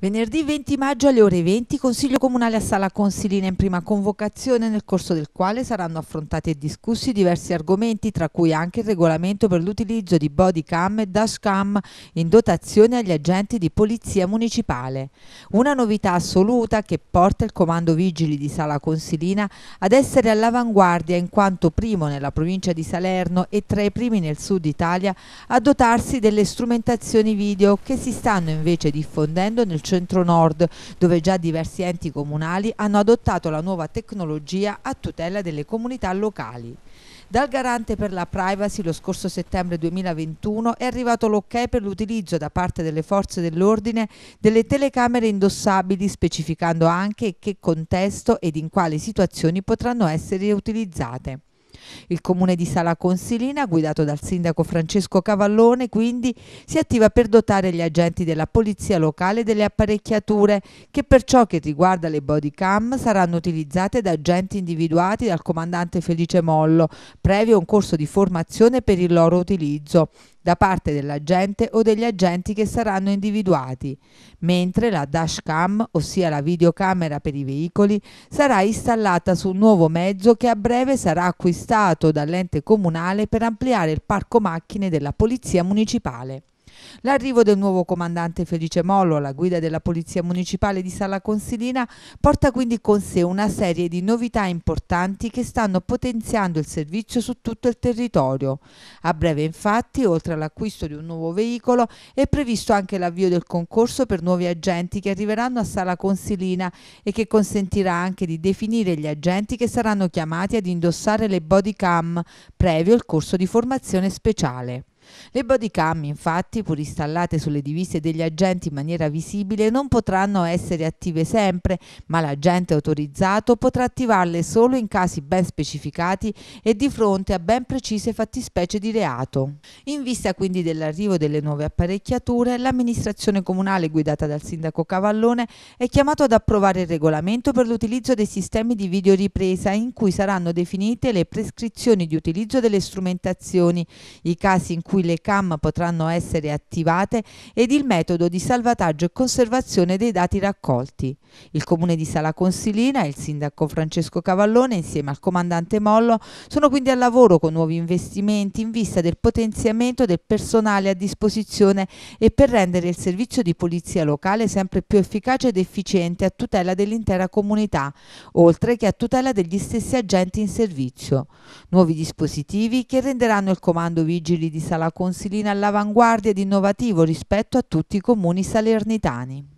Venerdì 20 maggio alle ore 20 Consiglio Comunale a Sala Consilina in prima convocazione nel corso del quale saranno affrontati e discussi diversi argomenti tra cui anche il regolamento per l'utilizzo di body cam e dash cam in dotazione agli agenti di polizia municipale. Una novità assoluta che porta il Comando Vigili di Sala Consilina ad essere all'avanguardia in quanto primo nella provincia di Salerno e tra i primi nel sud Italia a dotarsi delle strumentazioni video che si stanno invece diffondendo nel centro-nord, dove già diversi enti comunali hanno adottato la nuova tecnologia a tutela delle comunità locali. Dal garante per la privacy lo scorso settembre 2021 è arrivato l'ok per l'utilizzo da parte delle forze dell'ordine delle telecamere indossabili, specificando anche che contesto ed in quali situazioni potranno essere utilizzate. Il comune di Sala Consilina, guidato dal sindaco Francesco Cavallone, quindi si attiva per dotare gli agenti della polizia locale delle apparecchiature che per ciò che riguarda le body cam saranno utilizzate da agenti individuati dal comandante Felice Mollo, previo un corso di formazione per il loro utilizzo da parte dell'agente o degli agenti che saranno individuati, mentre la dashcam, ossia la videocamera per i veicoli, sarà installata su un nuovo mezzo che a breve sarà acquistato dall'ente comunale per ampliare il parco macchine della Polizia Municipale. L'arrivo del nuovo comandante Felice Mollo alla guida della Polizia Municipale di Sala Consilina porta quindi con sé una serie di novità importanti che stanno potenziando il servizio su tutto il territorio. A breve infatti, oltre all'acquisto di un nuovo veicolo, è previsto anche l'avvio del concorso per nuovi agenti che arriveranno a Sala Consilina e che consentirà anche di definire gli agenti che saranno chiamati ad indossare le body cam, previo il corso di formazione speciale. Le body cam, infatti, pur installate sulle divise degli agenti in maniera visibile, non potranno essere attive sempre, ma l'agente autorizzato potrà attivarle solo in casi ben specificati e di fronte a ben precise fattispecie di reato. In vista quindi dell'arrivo delle nuove apparecchiature, l'amministrazione comunale guidata dal sindaco Cavallone è chiamato ad approvare il regolamento per l'utilizzo dei sistemi di videoripresa in cui saranno definite le prescrizioni di utilizzo delle strumentazioni, i casi in cui cui le CAM potranno essere attivate ed il metodo di salvataggio e conservazione dei dati raccolti. Il comune di Sala Consilina e il sindaco Francesco Cavallone insieme al comandante Mollo sono quindi al lavoro con nuovi investimenti in vista del potenziamento del personale a disposizione e per rendere il servizio di polizia locale sempre più efficace ed efficiente a tutela dell'intera comunità, oltre che a tutela degli stessi agenti in servizio. Nuovi dispositivi che renderanno il comando vigili di Sala Consilina all'avanguardia ed innovativo rispetto a tutti i comuni salernitani.